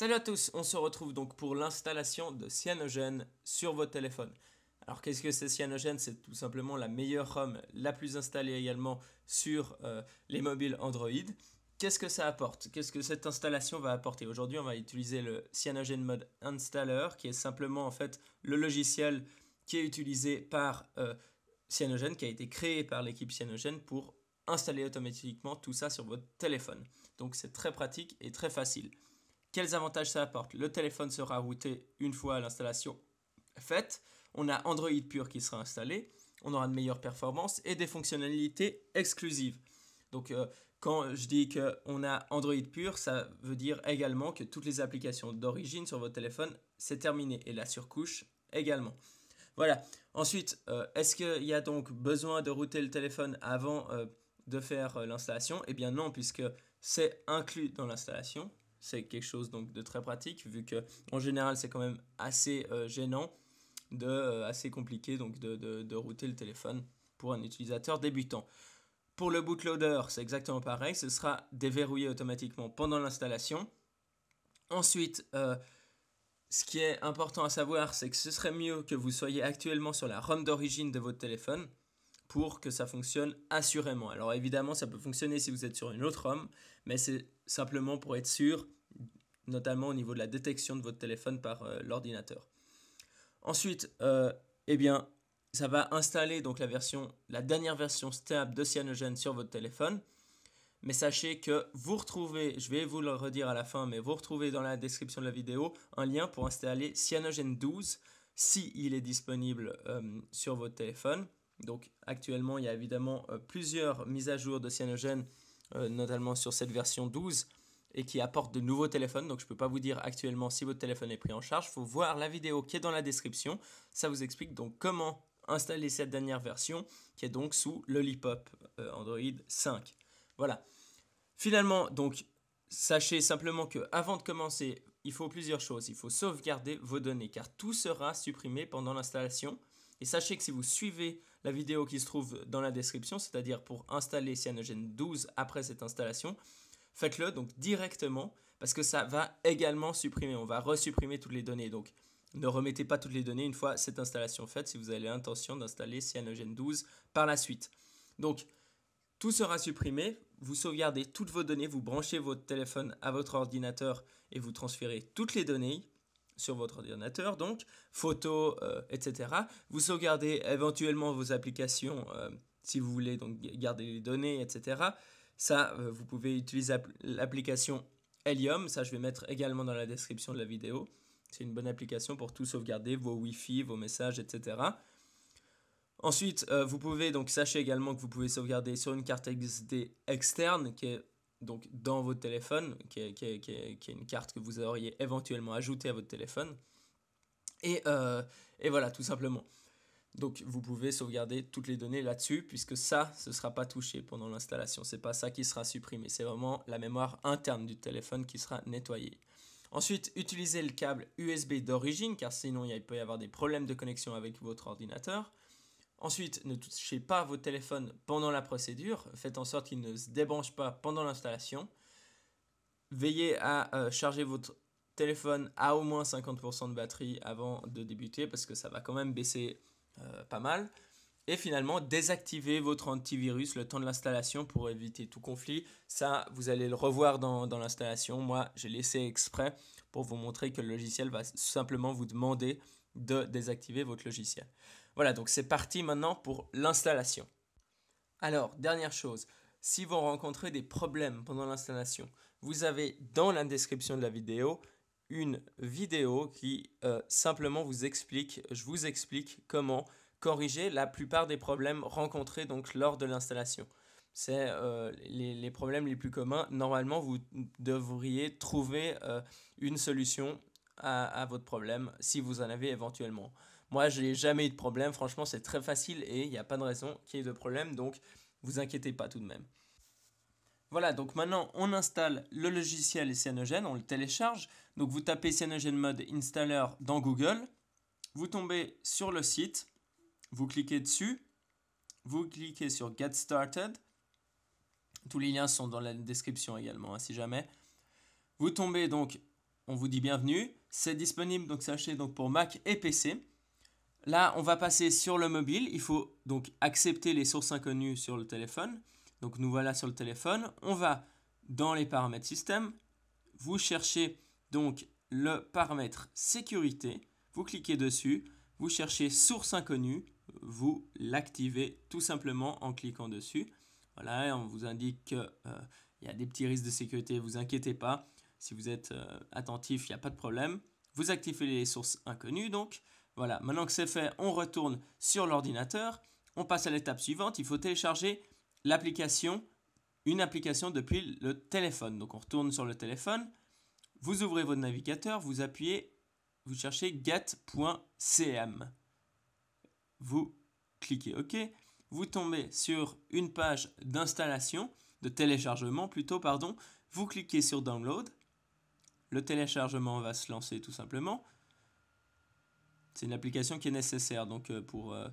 Salut à tous, on se retrouve donc pour l'installation de Cyanogen sur votre téléphone. Alors qu'est-ce que c'est Cyanogen C'est tout simplement la meilleure ROM, la plus installée également sur euh, les mobiles Android. Qu'est-ce que ça apporte Qu'est-ce que cette installation va apporter Aujourd'hui on va utiliser le Cyanogen Mode Installer qui est simplement en fait le logiciel qui est utilisé par euh, Cyanogen, qui a été créé par l'équipe Cyanogen pour installer automatiquement tout ça sur votre téléphone. Donc c'est très pratique et très facile. Quels avantages ça apporte Le téléphone sera routé une fois l'installation faite. On a Android pur qui sera installé. On aura de meilleures performances et des fonctionnalités exclusives. Donc euh, quand je dis qu'on a Android pur, ça veut dire également que toutes les applications d'origine sur votre téléphone, c'est terminé. Et la surcouche également. Voilà. Ensuite, euh, est-ce qu'il y a donc besoin de router le téléphone avant euh, de faire l'installation Eh bien non, puisque c'est inclus dans l'installation c'est quelque chose donc de très pratique vu que en général c'est quand même assez euh, gênant de euh, assez compliqué donc de, router le téléphone pour un utilisateur débutant pour le bootloader c'est exactement pareil ce sera déverrouillé automatiquement pendant l'installation ensuite euh, ce qui est important à savoir c'est que ce serait mieux que vous soyez actuellement sur la ROM d'origine de votre téléphone pour que ça fonctionne assurément. Alors évidemment, ça peut fonctionner si vous êtes sur une autre ROM, mais c'est simplement pour être sûr, notamment au niveau de la détection de votre téléphone par euh, l'ordinateur. Ensuite, euh, eh bien, ça va installer donc la la dernière version stable de Cyanogen sur votre téléphone. Mais sachez que vous retrouvez, je vais vous le redire à la fin, mais vous retrouvez dans la description de la vidéo un lien pour installer Cyanogen 12 si il est disponible euh, sur votre téléphone. Donc actuellement, il y a évidemment plusieurs mises à jour de Cyanogen euh, notamment sur cette version 12 et qui apporte de nouveaux téléphones. Donc je ne peux pas vous dire actuellement si votre téléphone est pris en charge. Il faut voir la vidéo qui est dans la description. Ça vous explique donc comment installer cette dernière version qui est donc sous Lollipop euh, Android 5. Voilà. Finalement, donc sachez simplement que avant de commencer, il faut plusieurs choses. Il faut sauvegarder vos données car tout sera supprimé pendant l'installation. Et sachez que si vous suivez la vidéo qui se trouve dans la description, c'est-à-dire pour installer Cyanogen 12 après cette installation, faites-le donc directement parce que ça va également supprimer, on va resupprimer toutes les données. Donc ne remettez pas toutes les données une fois cette installation faite si vous avez l'intention d'installer Cyanogen 12 par la suite. Donc tout sera supprimé, vous sauvegardez toutes vos données, vous branchez votre téléphone à votre ordinateur et vous transférez toutes les données sur votre ordinateur, donc photos, euh, etc. Vous sauvegardez éventuellement vos applications euh, si vous voulez donc garder les données, etc. Ça, euh, vous pouvez utiliser l'application Helium. Ça, je vais mettre également dans la description de la vidéo. C'est une bonne application pour tout sauvegarder, vos Wi-Fi, vos messages, etc. Ensuite, vous pouvez donc sachez également que vous pouvez sauvegarder sur une carte SD externe qui est donc dans votre téléphone, qui est, une carte que vous auriez éventuellement ajoutée à votre téléphone. Et, euh, et voilà, tout simplement. Donc vous pouvez sauvegarder toutes les données là-dessus, puisque ça, ce ne sera pas touché pendant l'installation. Ce n'est pas ça qui sera supprimé, c'est vraiment la mémoire interne du téléphone qui sera nettoyée. Ensuite, utilisez le câble USB d'origine, car sinon il peut y avoir des problèmes de connexion avec votre ordinateur. Ensuite, ne touchez pas vos téléphones pendant la procédure. Faites en sorte qu'ils ne se débranchent pas pendant l'installation. Veillez à euh, charger votre téléphone à au moins 50% de batterie avant de débuter parce que ça va quand même baisser euh, pas mal. Et finalement, désactivez votre antivirus le temps de l'installation pour éviter tout conflit. Ça, vous allez le revoir dans, dans l'installation. Moi, j'ai laissé exprès pour vous montrer que le logiciel va simplement vous demander de désactiver votre logiciel. Voilà, donc c'est parti maintenant pour l'installation. Alors, dernière chose, si vous rencontrez des problèmes pendant l'installation, vous avez dans la description de la vidéo une vidéo qui euh, simplement vous explique, je vous explique comment corriger la plupart des problèmes rencontrés donc lors de l'installation. C'est euh, les, problèmes les plus communs. Normalement, vous devriez trouver euh, une solution à, votre problème si vous en avez éventuellement. Moi, je n'ai jamais eu de problème. Franchement, c'est très facile et il n'y a pas de raison qu'il y ait de problème. Donc, vous inquiétez pas tout de même. Voilà, donc maintenant on installe le logiciel Cyanogen, on le télécharge. Donc vous tapez Cyanogen Mode Installer dans Google, vous tombez sur le site, vous cliquez dessus, vous cliquez sur Get Started. Tous les liens sont dans la description également, hein, si jamais. Vous tombez donc, on vous dit bienvenue. C'est disponible, donc sachez, donc pour Mac et PC. Là, on va passer sur le mobile. Il faut donc accepter les sources inconnues sur le téléphone. Donc nous voilà sur le téléphone. On va dans les paramètres système. Vous cherchez donc le paramètre sécurité. Vous cliquez dessus. Vous cherchez source inconnue. Vous l'activez tout simplement en cliquant dessus. Voilà, on vous indique qu'il euh, y a des petits risques de sécurité. Vous inquiétez pas. Si vous êtes euh, attentif, il n'y a pas de problème. Vous activez les sources inconnues donc. Voilà, maintenant que c'est fait, on retourne sur l'ordinateur. On passe à l'étape suivante, il faut télécharger l'application, une application depuis le téléphone. Donc on retourne sur le téléphone, vous ouvrez votre navigateur, vous appuyez, vous cherchez get.cm. Vous cliquez OK, vous tombez sur une page d'installation, de téléchargement plutôt, pardon. Vous cliquez sur Download, le téléchargement va se lancer tout simplement. C'est une application qui est nécessaire donc, euh, pour, euh,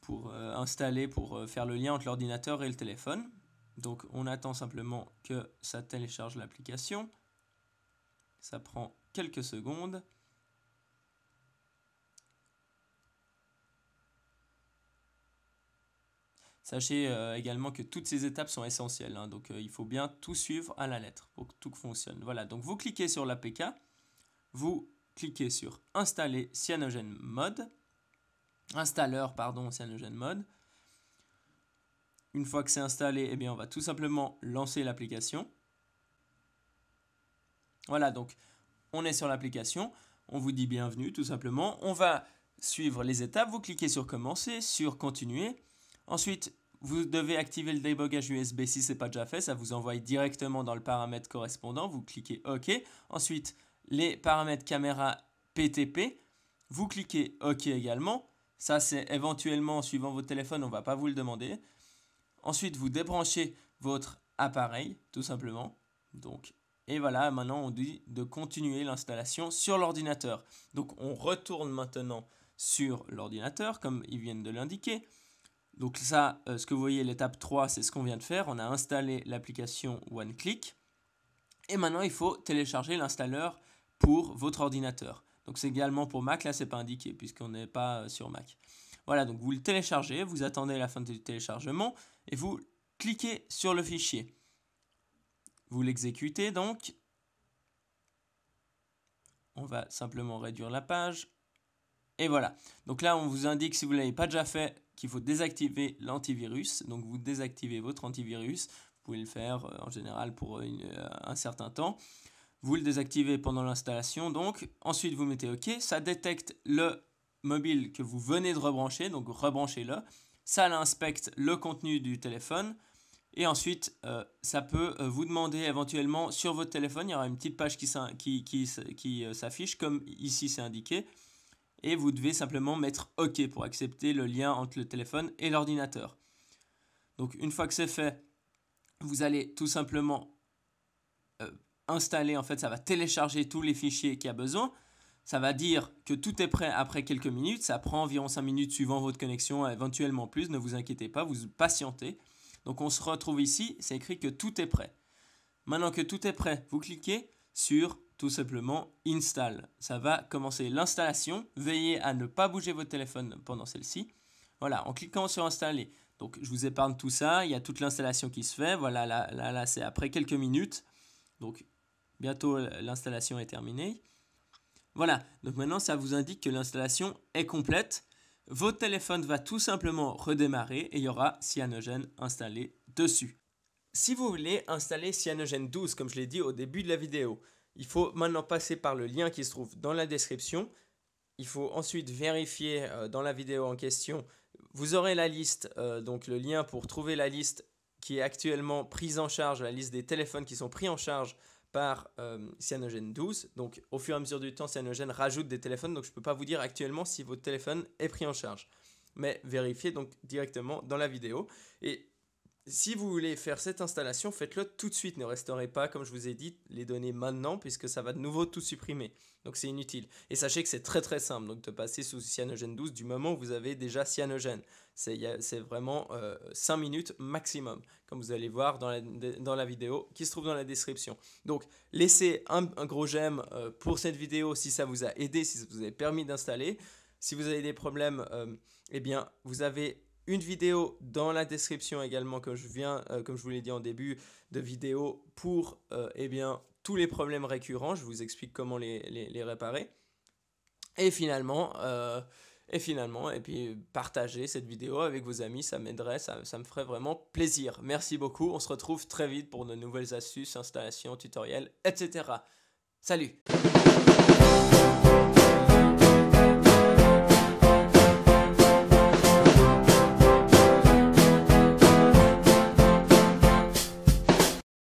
pour euh, installer, pour faire le lien entre l'ordinateur et le téléphone. Donc on attend simplement que ça télécharge l'application. Ça prend quelques secondes. Sachez également que toutes ces étapes sont essentielles, hein. donc il faut bien tout suivre à la lettre pour que tout fonctionne. Voilà, donc vous cliquez sur l'APK, vous cliquez sur Installer Cyanogen Mode, installeur pardon Cyanogen Mode. Une fois que c'est installé, eh bien, on va tout simplement lancer l'application. Voilà, donc on est sur l'application, on vous dit bienvenue tout simplement. On va suivre les étapes, vous cliquez sur commencer, sur continuer. Ensuite, vous devez activer le débogage USB si ce n'est pas déjà fait, ça vous envoie directement dans le paramètre correspondant, vous cliquez OK. Ensuite, les paramètres caméra PTP. Vous cliquez OK également. Ça, c'est éventuellement, suivant votre téléphone, on ne va pas vous le demander. Ensuite, vous débranchez votre appareil, tout simplement. Donc, et voilà, maintenant, on dit de continuer l'installation sur l'ordinateur. Donc, on retourne maintenant sur l'ordinateur, comme ils viennent de l'indiquer. Donc ça, euh, ce que vous voyez, l'étape 3, c'est ce qu'on vient de faire. On a installé l'application OneClick. Et maintenant, il faut télécharger l'installeur pour votre ordinateur. Donc c'est également pour Mac, là c'est pas indiqué puisqu'on n'est pas euh, sur Mac. Voilà, donc vous le téléchargez, vous attendez la fin du téléchargement et vous cliquez sur le fichier. Vous l'exécutez donc. On va simplement réduire la page. Et voilà. Donc là, on vous indique, si vous ne l'avez pas déjà fait, qu'il faut désactiver l'antivirus. Donc vous désactivez votre antivirus. Vous pouvez le faire euh, en général pour euh, un certain temps. Vous le désactivez pendant l'installation, donc ensuite vous mettez OK, ça détecte le mobile que vous venez de rebrancher, donc rebranchez-le, ça l'inspecte le contenu du téléphone, et ensuite euh, ça peut euh, vous demander éventuellement sur votre téléphone, il y aura une petite page qui, qui, euh, s'affiche comme ici c'est indiqué, et vous devez simplement mettre OK pour accepter le lien entre le téléphone et l'ordinateur. Donc une fois que c'est fait, vous allez tout simplement installer, en fait, ça va télécharger tous les fichiers qu'il y a besoin. Ça va dire que tout est prêt après quelques minutes. Ça prend environ cinq minutes suivant votre connexion, éventuellement plus. Ne vous inquiétez pas, vous patientez. Donc on se retrouve ici, c'est écrit que tout est prêt. Maintenant que tout est prêt, vous cliquez sur tout simplement install. Ça va commencer l'installation. Veillez à ne pas bouger votre téléphone pendant celle-ci. Voilà, en cliquant sur installer. Donc je vous épargne tout ça, il y a toute l'installation qui se fait. Voilà, là, là, là c'est après quelques minutes. Donc Bientôt, l'installation est terminée. Voilà, donc maintenant, ça vous indique que l'installation est complète. Votre téléphone va tout simplement redémarrer et il y aura Cyanogen installé dessus. Si vous voulez installer Cyanogen 12, comme je l'ai dit au début de la vidéo, il faut maintenant passer par le lien qui se trouve dans la description. Il faut ensuite vérifier euh, dans la vidéo en question. Vous aurez la liste, euh, donc le lien pour trouver la liste qui est actuellement prise en charge, la liste des téléphones qui sont pris en charge par euh, cyanogène 12. Donc au fur et à mesure du temps, Cyanogen rajoute des téléphones. Donc je ne peux pas vous dire actuellement si votre téléphone est pris en charge. Mais vérifiez donc directement dans la vidéo. Et si vous voulez faire cette installation, faites-le tout de suite. Ne resterez pas, comme je vous ai dit, les données maintenant, puisque ça va de nouveau tout supprimer. Donc c'est inutile. Et sachez que c'est très très simple donc de passer sous Cyanogen 12 du moment où vous avez déjà Cyanogen. C'est vraiment 5 euh, minutes maximum, comme vous allez voir dans la, vidéo qui se trouve dans la description. Donc laissez un, gros j'aime euh, pour cette vidéo si ça vous a aidé, si ça vous a permis d'installer. Si vous avez des problèmes, euh, eh bien vous avez une vidéo dans la description également, comme je viens, euh, comme je vous l'ai dit en début de vidéo, pour euh, eh bien, tous les problèmes récurrents. Je vous explique comment les, les, réparer. Et finalement, euh, et finalement, et puis partagez cette vidéo avec vos amis, ça m'aiderait, ça, ça, me ferait vraiment plaisir. Merci beaucoup, on se retrouve très vite pour de nouvelles astuces, installations, tutoriels, etc. Salut